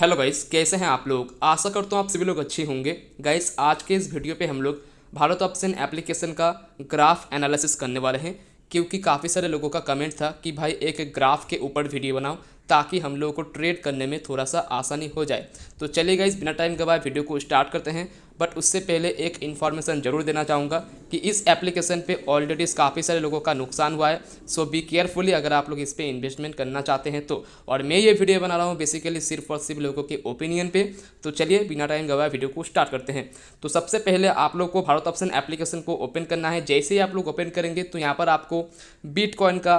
hello guys कैसे हैं आप लोग आशा करता हूँ आप सभी लोग अच्छे होंगे गाइस आज के इस वीडियो पे हम लोग भारत ऑप्शन एप्लीकेशन का ग्राफ एनालिसिस करने वाले हैं क्योंकि काफ़ी सारे लोगों का कमेंट था कि भाई एक ग्राफ के ऊपर वीडियो बनाओ ताकि हम लोगों को ट्रेड करने में थोड़ा सा आसानी हो जाए तो चलिए गाइस बिना टाइम गवाए वीडियो को स्टार्ट करते हैं बट उससे पहले एक इन्फॉर्मेशन जरूर देना चाहूँगा कि इस एप्लीकेशन पे ऑलरेडी काफ़ी सारे लोगों का नुकसान हुआ है सो बी केयरफुली अगर आप लोग इस पर इन्वेस्टमेंट करना चाहते हैं तो और मैं ये वीडियो बना रहा हूँ बेसिकली सिर्फ और सिर्फ लोगों के ओपिनियन पे तो चलिए बिना टाइम गवाए वीडियो को स्टार्ट करते हैं तो सबसे पहले आप लोग को भारत ऑप्शन एप्लीकेशन को ओपन करना है जैसे ही आप लोग ओपन करेंगे तो यहाँ पर आपको बीट का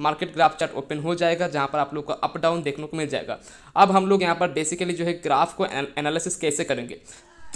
मार्केट ग्राफ चार्ट ओपन हो जाएगा जहाँ पर आप लोग को अप डाउन देखने को मिल जाएगा अब हम लोग यहाँ पर बेसिकली जो है ग्राफ को एनालिसिस कैसे करेंगे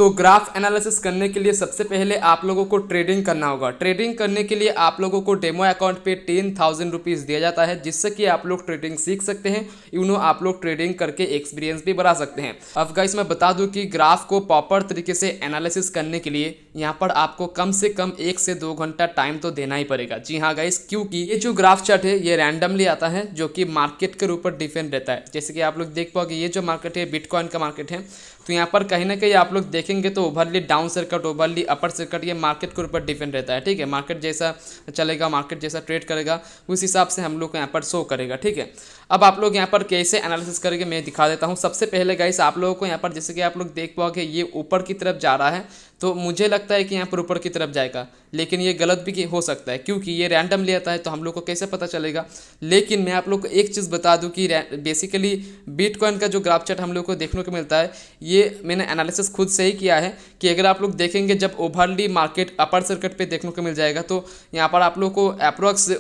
तो ग्राफ एनालिसिस करने के लिए सबसे पहले आप लोगों को ट्रेडिंग करना होगा ट्रेडिंग करने के लिए आप लोगों को डेमो अकाउंट पे टेन थाउजेंड रुपीज़ दिया जाता है जिससे कि आप लोग ट्रेडिंग सीख सकते हैं यू नो आप लोग ट्रेडिंग करके एक्सपीरियंस भी बढ़ा सकते हैं अब का मैं बता दूँ कि ग्राफ को प्रॉपर तरीके से एनालिसिस करने के लिए यहाँ पर आपको कम से कम एक से दो घंटा टाइम तो देना ही पड़ेगा जी हाँ गाइस क्योंकि ये जो ग्राफ चार्ट है ये रैंडमली आता है जो कि मार्केट के ऊपर डिपेंड रहता है जैसे कि आप लोग देख पाओगे ये जो मार्केट है बिटकॉइन का मार्केट है तो यहाँ पर कहीं ना कहीं आप लोग देखेंगे तो overly down circuit overly upper circuit ये मार्केट के ऊपर डिपेंड रहता है ठीक है मार्केट जैसा चलेगा मार्केट जैसा ट्रेड करेगा उस हिसाब से हम लोग को यहाँ पर शो करेगा ठीक है अब आप लोग यहाँ पर कैसे एनालिसिस करके मैं दिखा देता हूँ सबसे पहले गाइस आप लोगों को यहाँ पर जैसे कि आप लोग देख पाओगे ये ऊपर की तरफ जा रहा है तो मुझे लगता है कि यहाँ पर ऊपर की तरफ जाएगा लेकिन ये गलत भी हो सकता है क्योंकि ये रैंडमली आता है तो हम लोग को कैसे पता चलेगा लेकिन मैं आप लोग को एक चीज़ बता दूँ कि बेसिकली बिटकॉइन का जो ग्राफ चार्ट हम लोग को देखने को मिलता है ये मैंने एनालिसिस खुद से ही किया है कि अगर आप लोग देखेंगे जब ओवरली मार्केट अपर सर्किट पर देखने को मिल जाएगा तो यहाँ पर आप लोग को अप्रोक्स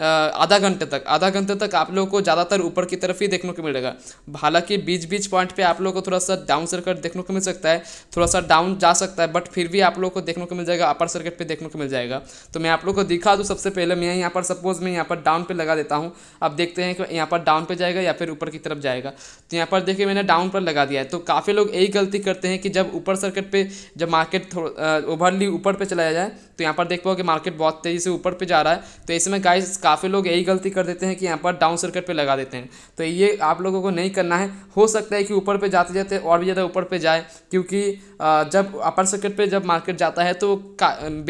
आधा घंटे तक आधा घंटे तक आप लोग को ज़्यादातर ऊपर की तरफ ही देखने को मिलेगा हालांकि बीच बीच पॉइंट पे आप लोगों को थोड़ा सा डाउन सर्किट देखने को मिल सकता है थोड़ा सा डाउन जा सकता है बट फिर भी आप लोगों को देखने को मिल जाएगा अपर सर्किट पे देखने को मिल जाएगा तो मैं आप लोग को दिखा दूँ सबसे पहले मैं यहाँ पर सपोज मैं यहाँ पर डाउन पर लगा देता हूँ आप देखते हैं कि यहाँ पर डाउन पर जाएगा या फिर ऊपर की तरफ जाएगा तो यहाँ पर देखिए मैंने डाउन पर लगा दिया है तो काफ़ी लोग यही गलती करते हैं कि जब ऊपर सर्किट पर जब मार्केट ओवरली ऊपर पर चलाया जाए तो यहाँ पर देख पाओ कि मार्केट बहुत तेज़ी से ऊपर पे जा रहा है तो ऐसे में गाइस काफ़ी लोग यही गलती कर देते हैं कि यहाँ पर डाउन सर्किट पर लगा देते हैं तो ये आप लोगों को नहीं करना है हो सकता है कि ऊपर पर जाते जाते और भी ज़्यादा ऊपर पर जाए क्योंकि जब अपर सर्किट पर जब मार्केट जाता है तो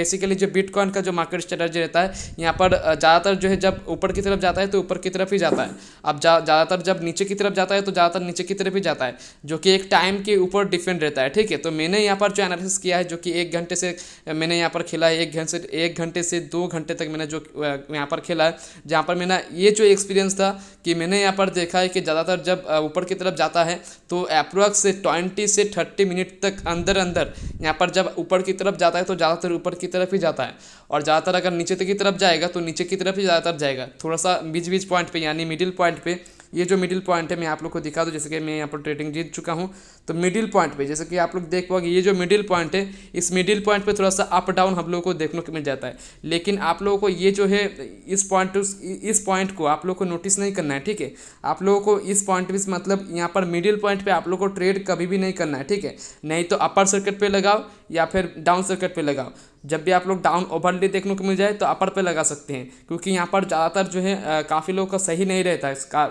बेसिकली जो बिटकॉइन का जो मार्केट स्ट्रेटर्जी रहता है यहाँ पर ज़्यादातर जो है जब ऊपर की तरफ जाता है तो ऊपर की तरफ ही जाता है अब ज़्यादातर जब नीचे की तरफ जाता है तो ज़्यादातर नीचे की तरफ ही जाता है जो कि एक टाइम के ऊपर डिपेंड रहता है ठीक है तो मैंने यहाँ पर जो एनालिसिस किया है जो कि एक घंटे से मैंने यहाँ पर खेला है एक घंटे से एक घंटे से दो घंटे तक मैंने जो यहाँ पर खेला है जहाँ पर मैंने ये जो एक्सपीरियंस था कि मैंने यहाँ पर देखा है कि ज़्यादातर जब ऊपर की तरफ जाता है तो अप्रोक्स से ट्वेंटी से थर्टी मिनट तक अंदर अंदर यहाँ पर जब ऊपर की तरफ जाता है तो ज़्यादातर ऊपर की तरफ ही जाता है और ज़्यादातर अगर नीचे की तरफ जाएगा तो नीचे की तरफ ही ज़्यादातर जाएगा थोड़ा सा बीच बीच पॉइंट पर यानी मिडिल पॉइंट पर ये जो मिडिल पॉइंट है मैं आप लोग को दिखा दूँ जैसे कि मैं यहाँ पर ट्रेडिंग जीत चुका हूँ तो मिडिल पॉइंट पे जैसे कि आप लोग देख पाओगे ये जो मिडिल पॉइंट है इस मिडिल पॉइंट पे थोड़ा सा अप डाउन हम लोगों को देखने को मिल जाता है लेकिन आप लोगों को ये जो है इस पॉइंट इस पॉइंट को आप लोग को नोटिस नहीं करना है ठीक है आप लोगों को इस पॉइंट पर मतलब यहाँ पर मिडिल पॉइंट पर आप लोग को ट्रेड कभी भी नहीं करना है ठीक है नहीं तो अपर सर्किट पर लगाओ या फिर डाउन सर्किट पर लगाओ जब भी आप लोग डाउन ओवरली देखने को मिल जाए तो अपर पे लगा सकते हैं क्योंकि यहाँ पर ज़्यादातर जो है काफ़ी लोगों का सही नहीं रहता है का,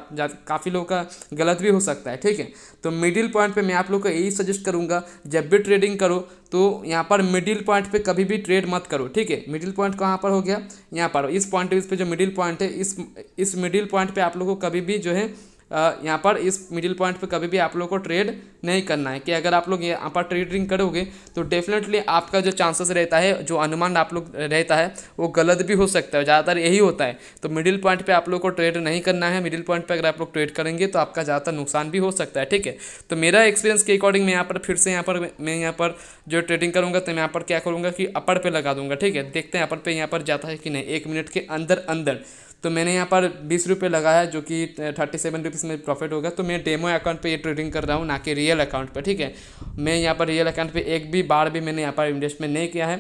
काफ़ी लोगों का गलत भी हो सकता है ठीक है तो मिडिल पॉइंट पे मैं आप लोग को यही सजेस्ट करूँगा जब भी ट्रेडिंग करो तो यहाँ पर मिडिल पॉइंट पे कभी भी ट्रेड मत करो ठीक है मिडिल पॉइंट कहाँ पर हो गया यहाँ पर इस पॉइंट पर जो मिडिल पॉइंट है इस इस मिडिल पॉइंट पर आप लोग को कभी भी जो है यहाँ पर इस मिडिल पॉइंट पे कभी भी आप लोग को ट्रेड नहीं करना है कि अगर आप लोग यहाँ पर ट्रेडिंग करोगे तो डेफिनेटली आपका जो चांसेस रहता है जो अनुमान आप लोग रहता है वो गलत भी हो सकता है ज़्यादातर यही होता है तो मिडिल पॉइंट पर आप लोग को ट्रेड नहीं करना है मिडिल पॉइंट पर अगर आप लोग ट्रेड करेंगे तो आपका ज़्यादातर नुकसान भी हो सकता है ठीक है तो मेरा एक्सपीरियंस के अकॉर्डिंग मैं यहाँ पर फिर से यहाँ पर मैं यहाँ पर जो ट्रेडिंग करूँगा तो मैं यहाँ पर क्या करूँगा कि अपर पर लगा दूंगा ठीक है देखते हैं अपर पे यहाँ पर जाता है कि नहीं एक मिनट के अंदर अंदर तो मैंने यहाँ पर बीस रुपये लगाया जो कि थर्टी सेवन रुपीज़ में प्रॉफिट होगा तो मैं डेमो अकाउंट पे ये ट्रेडिंग कर रहा हूँ ना कि रियल अकाउंट पे ठीक है मैं यहाँ पर रियल अकाउंट पे एक भी बार भी मैंने यहाँ पर इन्वेस्टमेंट नहीं किया है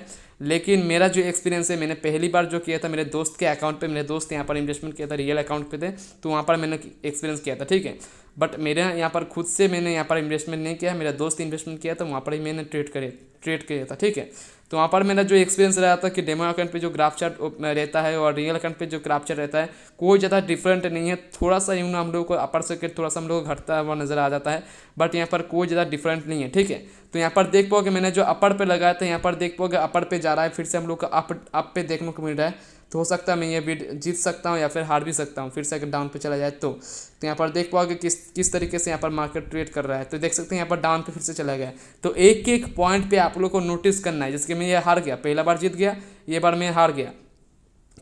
लेकिन मेरा जो एक्सपीरियंस है मैंने पहली बार जो किया था मेरे दोस्त के अकाउंट पर मेरे दोस्त यहाँ पर इन्वेस्टमेंट किया था रियल अकाउंट पर थे तो वहाँ पर मैंने एक्सपीरियंस किया था ठीक है बट मेरे यहाँ पर खुद से मैंने यहाँ पर इन्वेस्टमेंट नहीं किया मेरा दोस्त इन्वेस्टमेंट किया था वहाँ पर ही मैंने ट्रेड करे ट्रेड किया था ठीक है तो वहाँ पर मेरा जो एक्सपीरियंस रहा था कि डेमो अकाउंट पे जो ग्राफ चार्ट रहता है और रियल अकाउंट पे जो ग्राफ चार्ट रहता है कोई ज़्यादा डिफरेंट नहीं है थोड़ा सा यूँ हम लोग को अपर सर्किट थोड़ा सा हम लोग घटता हुआ नज़र आ जाता है बट यहाँ पर कोई ज़्यादा डिफरेंट नहीं है ठीक है तो यहाँ पर देख पाओगे मैंने जो अपर पर लगाया था यहाँ पर देख पाओगे अपर पर जा रहा है फिर से हम लोग को अप अप पे देखने को मिल रहा है तो हो सकता है मैं ये बीट जीत सकता हूँ या फिर हार भी सकता हूँ फिर से अगर डाउन पे चला जाए तो तो यहाँ पर देख पाओगे किस किस तरीके से यहाँ पर मार्केट ट्रेड कर रहा है तो देख सकते हैं यहाँ पर डाउन पे फिर से चला गया तो एक एक पॉइंट पे आप लोग को नोटिस करना है जैसे कि मैं ये हार गया पहला बार जीत गया ये बार मैं हार गया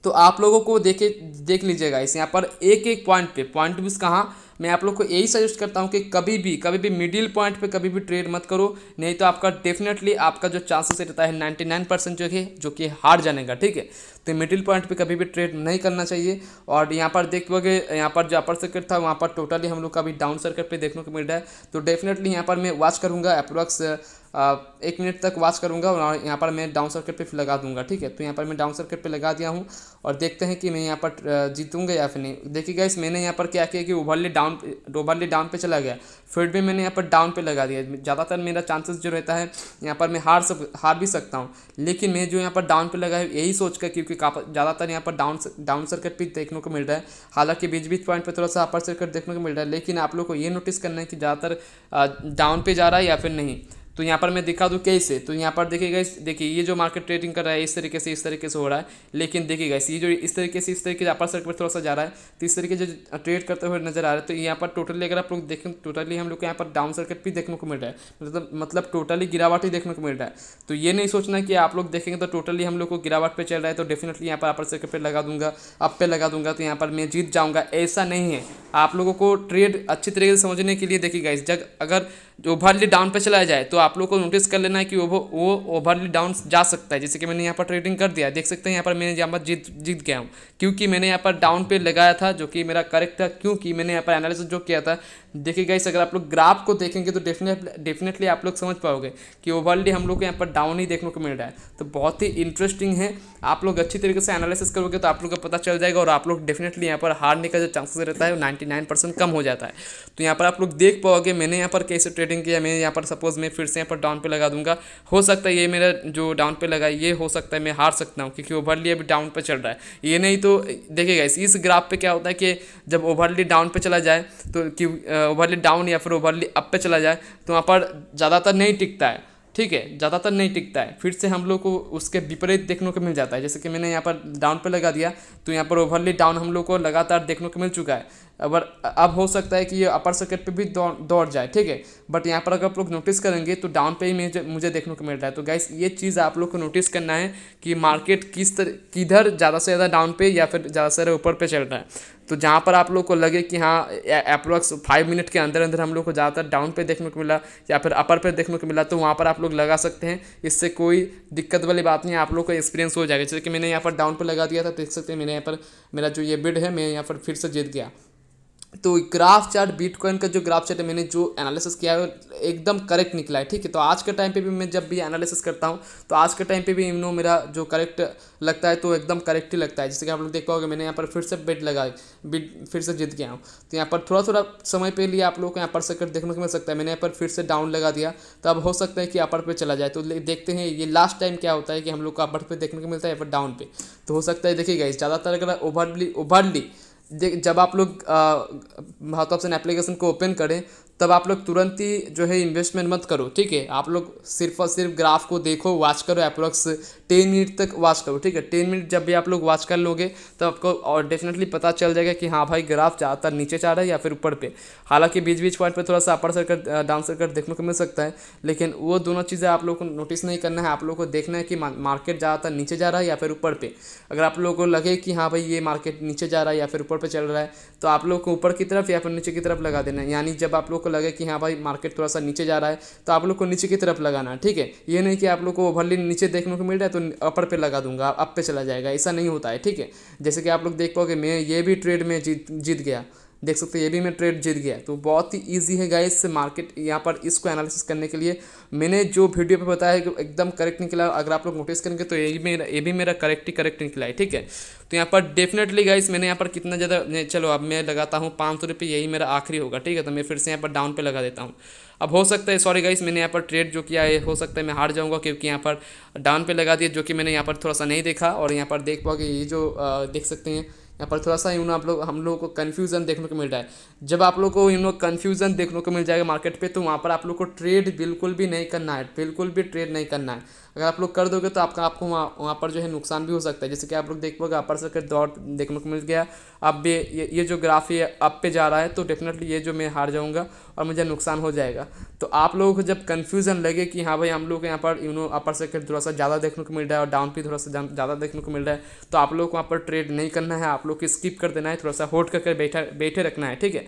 तो आप लोगों को देखे देख लीजिएगा इस यहाँ पर एक एक पॉइंट पे पॉइंट भी कहाँ मैं आप लोग को यही सजेस्ट करता हूँ कि कभी भी कभी भी मिडिल पॉइंट पे कभी भी ट्रेड मत करो नहीं तो आपका डेफिनेटली आपका जो चांसेस रहता है नाइन्टी नाइन परसेंट जो है जो कि हार जाने का ठीक है तो मिडिल पॉइंट पे कभी भी ट्रेड नहीं करना चाहिए और यहाँ पर देखोगे यहाँ पर जो अपर सर्किट था वहाँ पर टोटली हम लोग का भी डाउन सर्किट पर देखने को मिल रहा है तो डेफिनेटली यहाँ पर मैं वॉच करूँगा अप्रोक्स एक मिनट तक वॉच करूँगा और यहाँ पर मैं डाउन सर्किट पे लगा दूँगा ठीक है तो यहाँ पर मैं डाउन सर्किट पे लगा दिया हूँ और देखते हैं कि मैं यहाँ पर जीतूँगा या फिर नहीं देखिएगा इस मैंने यहाँ पर क्या किया कि ओवरली डाउन ओवरली डाउन पे चला गया फिर भी मैंने यहाँ पर डाउन पे लगा दिया ज़्यादातर मेरा चांसेस जो रहता है यहाँ पर मैं हार सक हार भी सकता हूँ लेकिन मैं जो यहाँ पर डाउन पे लगा है यही सोच कर क्योंकि ज़्यादातर यहाँ पर डाउन डाउन सर्किट भी देखने को मिल रहा है हालाँकि बीच बीच पॉइंट पर थोड़ा सा अपर सर्किट देखने को मिल रहा है लेकिन आप लोग को ये नोटिस करना है कि ज़्यादातर डाउन पे जा रहा है या फिर नहीं तो यहाँ पर मैं दिखा दूँ कैसे तो यहाँ पर देखिएगा देखिए ये जो मार्केट ट्रेडिंग कर रहा है इस तरीके से इस तरीके से हो रहा है लेकिन देखिएगा ये जो इस तरीके से इस तरीके से अपर सर्किट थोड़ा सा जा रहा है तो इस तरीके से ट्रेड करते हुए नजर आ रहा है तो यहाँ पर टोटली अगर आप लोग देखें टोटली हम लोग को यहाँ पर डाउन सर्किट भी देखने को मिल रहा है मतलब मतलब टोटली गिरावट ही देखने को मिल रहा है तो ये नहीं सोचना कि आप लोग देखेंगे तो टोटली हम लोग को गिरावट पर चल रहा है तो डेफिनेटली यहाँ पर अपर सर्किट पर लगा दूंगा अप पे लगा दूंगा तो यहाँ पर मैं जीत जाऊँगा ऐसा नहीं है आप लोगों को ट्रेड अच्छी तरीके से समझने के लिए देखिएगा इस जब अगर ओवरली डाउन पर चलाया जाए तो आप लोग को नोटिस कर लेना है कि वो वो ओवरली डाउन जा सकता है जैसे कि मैंने यहाँ पर ट्रेडिंग कर दिया देख सकते हैं यहाँ पर मैंने यहाँ पर जीत जीत गया हूँ क्योंकि मैंने यहाँ पर डाउन पे लगाया था जो कि मेरा करेक्ट था क्योंकि मैंने यहाँ पर एनालिसिस जो किया था देखिए गाइस अगर आप लोग ग्राफ को देखेंगे तो डेफिनेटली डेफिनेटली आप लोग समझ पाओगे कि ओवरली हम लोग को यहाँ पर डाउन ही देखने को मिल रहा है तो बहुत ही इंटरेस्टिंग है आप लोग अच्छी तरीके से एनालिसिस करोगे तो आप लोग को पता चल जाएगा और आप लोग डेफिनेटली यहाँ पर हारने का जो चांसेस रहता है वो नाइन्टी कम हो जाता है तो यहाँ पर आप लोग देख पाओगे मैंने यहाँ पर कैसे ट्रेडिंग किया मैंने यहाँ पर सपोज मैं फिर से यहाँ पर डाउन पे लगा दूंगा हो सकता है ये मेरा जो डाउन पे लगा ये हो सकता है मैं हार सकता हूँ क्योंकि ओवरली अभी डाउन पे चल रहा है ये नहीं तो देखिएगा इस, इस ग्राफ पे क्या होता है कि जब ओवरली डाउन पे चला जाए तो कि ओवरली डाउन या फिर ओवरली अप पे चला जाए तो वहाँ पर ज़्यादातर नहीं टिकता है ठीक है ज़्यादातर नहीं टिकता है फिर से हम लोग को उसके विपरीत देखने को मिल जाता है जैसे कि मैंने यहाँ पर डाउन पे लगा दिया तो यहाँ पर ओवरली डाउन हम लोग को लगातार देखने को मिल चुका है अगर अब हो सकता है कि ये अपर सर्किट पे भी दौड़ दौड़ जाए ठीक है बट यहाँ पर अगर आप लोग नोटिस करेंगे तो डाउन पे ही मुझे मुझे देखने को मिल रहा है तो गाइस ये चीज़ आप लोग को नोटिस करना है कि मार्केट किस तरह किधर ज़्यादा से ज़्यादा डाउन पे या फिर ज़्यादा से ज़्यादा ऊपर पे चल रहा है तो जहाँ पर आप लोग को लगे कि हाँ अप्रोक्स फाइव मिनट के अंदर अंदर हम लोग को ज़्यादातर डाउन पे देखने को मिला या फिर अपर पे देखने को मिला तो वहाँ पर आप लोग लगा सकते हैं इससे कोई दिक्कत वाली बात नहीं आप लोग का एक्सपीरियंस हो जाएगा जैसे कि मैंने यहाँ पर डाउन पे लगा दिया था देख सकते हैं मैंने यहाँ पर मेरा जो ये बिड है मैं यहाँ पर फिर से जीत गया तो ग्राफ चार्ट बिटकॉइन का जो ग्राफ चार्ट है मैंने जो एनालिसिस किया है एकदम करेक्ट निकला है ठीक है तो आज के टाइम पे भी मैं जब भी एनालिसिस करता हूँ तो आज के टाइम पे भी इमनो मेरा जो करेक्ट लगता है तो एकदम करेक्ट ही लगता है जैसे कि आप लोग देख पाओगे मैंने यहाँ पर फिर से बेट लगा बिट फिर से जीत गया हूँ तो यहाँ पर थोड़ा थोड़ा समय पर लिए आप लोग को यहाँ पर सकट देखने को मिल सकता है मैंने यहाँ पर फिर से डाउन लगा दिया तो अब हो सकता है कि अपर पे चला जाए तो देखते हैं ये लास्ट टाइम क्या होता है कि हम लोग को अपर पर देखने को मिलता है या पर डाउन पे तो हो सकता है देखिएगा ज़्यादातर अगर ओवरली ओवरली जब आप लोग महत्व ऑप्शन एप्लीकेशन को ओपन करें तब आप लोग तुरंत ही जो है इन्वेस्टमेंट मत करो ठीक है आप लोग सिर्फ और सिर्फ ग्राफ को देखो वॉच करो अप्रोक्स टेन मिनट तक वॉच करो ठीक है टेन मिनट जब भी आप लोग वॉच कर लोगे तो आपको और डेफिनेटली पता चल जाएगा कि हाँ भाई ग्राफ ज़्यादातर नीचे जा रहा है या फिर ऊपर पे हालांकि बीच बीच पॉइंट पर थोड़ा सा अपर सर्कट डाउन सर्कट देखने को मिल सकता है लेकिन वो दोनों चीज़ें आप लोग को नोटिस नहीं करना है आप लोग को देखना है कि मार्केट ज़्यादातर नीचे जा रहा है या फिर ऊपर पर अगर आप लोगों को लगे कि हाँ भाई ये मार्केट नीचे जा रहा है या फिर ऊपर पर चल रहा है तो आप लोग को ऊपर की तरफ या फिर नीचे की तरफ लगा देना है यानी जब आप लोग को लगे कि हाँ भाई मार्केट थोड़ा सा नीचे जा रहा है तो आप लोग को नीचे की तरफ लगाना ठीक है ये नहीं कि आप लोग को ओवरली नीचे देखने को मिल रहा है तो अपर पे लगा दूंगा अप पे चला जाएगा ऐसा नहीं होता है ठीक है जैसे कि आप लोग देख पाओगे मैं ये भी ट्रेड में जीत जीत गया देख सकते हैं ये भी मैं ट्रेड जीत गया तो बहुत ही ईजी है गाइस मार्केट यहाँ पर इसको एनालिसिस करने के लिए मैंने जो वीडियो पे बताया है कि एकदम करेक्ट निकला अगर आप लोग नोटिस करेंगे तो ये भी मेरा ये भी मेरा करेक्ट ही करेक्ट निकला है ठीक है तो यहाँ पर डेफिनेटली गाइस मैंने यहाँ पर कितना ज़्यादा चलो अब मैं लगाता हूँ पाँच सौ रुपये यही मेरा आखिरी होगा ठीक है तो मैं फिर से यहाँ पर डाउन पे लगा देता हूँ अब हो सकता है सॉरी गाइस मैंने यहाँ पर ट्रेड जो किया है हो सकता है मैं हार जाऊँगा क्योंकि यहाँ पर डाउन पे लगा दिया जो कि मैंने यहाँ पर थोड़ा सा नहीं देखा और यहाँ पर देख पाओगे ये जो देख सकते हैं यहाँ पर थोड़ा सा इन आप लोग हम लोग को कन्फ्यूजन देखने को मिल रहा है जब आप लोग को लोग कन्फ्यूजन देखने को मिल जाएगा मार्केट पे तो वहाँ पर आप लोग को ट्रेड बिल्कुल भी नहीं करना है बिल्कुल भी ट्रेड नहीं करना है अगर आप लोग कर दोगे तो आपका आपको वहाँ वहाँ पर जो है नुकसान भी हो सकता है जैसे कि आप लोग देख पाओगे अपर सर्किट दौड़ देखने को मिल गया अब भी ये ये जो ग्राफ ये अप पे जा रहा है तो डेफिनेटली ये जो मैं हार जाऊँगा और मुझे नुकसान हो जाएगा तो आप लोगों को जब कन्फ्यूज़न लगे कि हाँ भाई हम लोग यहाँ पर यू नो अपर सर्किट थोड़ा सा ज़्यादा देखने को मिल रहा है और डाउन पे थोड़ा सा ज़्यादा देखने को मिल रहा है तो आप लोग को वहाँ पर ट्रेड नहीं करना है आप लोग को स्किप कर देना है थोड़ा सा होल्ड करके बैठा बैठे रखना है ठीक है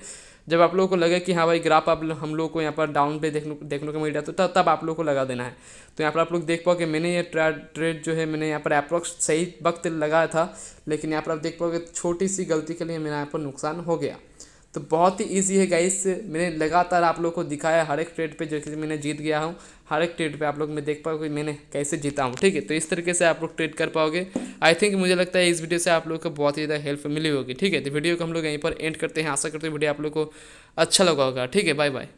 जब आप लोगों को लगे कि हाँ भाई ग्राफ आप हम लोग को यहाँ पर डाउन पे देखने देखने को मिल रहा है तो तब आप लोग को लगा देना है तो यहाँ पर आप लोग देख पाओगे मैंने ये ट्रेड जो है मैंने यहाँ पर अप्रोक्स सही वक्त लगाया था लेकिन यहाँ पर आप देख पाओगे छोटी सी गलती के लिए मेरा यहाँ पर नुकसान हो गया तो बहुत ही ईजी है गाइस मैंने लगातार आप लोग को दिखाया हर एक ट्रेड पे जो कि मैंने जीत गया हूँ हर एक ट्रेड पे आप लोग मैं देख पाओगे मैंने कैसे जीता हूँ ठीक है तो इस तरीके से आप लोग ट्रेड कर पाओगे आई थिंक मुझे लगता है इस वीडियो से आप लोग को बहुत ही ज़्यादा हेल्प मिली होगी ठीक है तो वीडियो को हम लोग यहीं पर एंड करते हैं आशा करते हैं वीडियो आप लोग को अच्छा लगा होगा ठीक है बाय बाय